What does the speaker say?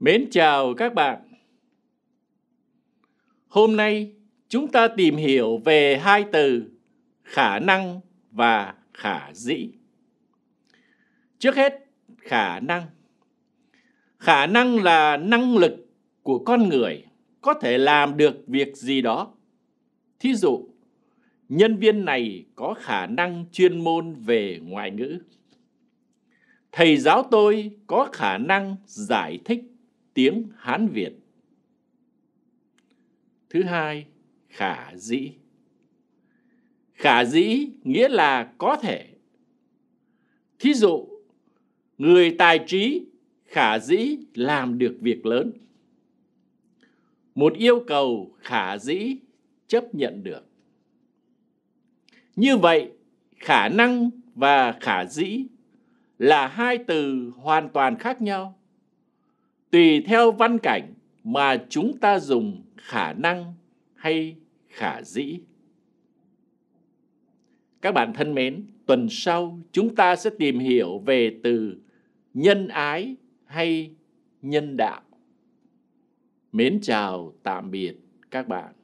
Mến chào các bạn. Hôm nay chúng ta tìm hiểu về hai từ khả năng và khả dĩ. Trước hết, khả năng. Khả năng là năng lực của con người có thể làm được việc gì đó. Thí dụ, nhân viên này có khả năng chuyên môn về ngoại ngữ. Thầy giáo tôi có khả năng giải thích tiếng Hán Việt. Thứ hai, khả dĩ. Khả dĩ nghĩa là có thể. Thí dụ, người tài trí khả dĩ làm được việc lớn. Một yêu cầu khả dĩ chấp nhận được. Như vậy, khả năng và khả dĩ là hai từ hoàn toàn khác nhau tùy theo văn cảnh mà chúng ta dùng khả năng hay khả dĩ. Các bạn thân mến, tuần sau chúng ta sẽ tìm hiểu về từ nhân ái hay nhân đạo. Mến chào tạm biệt các bạn.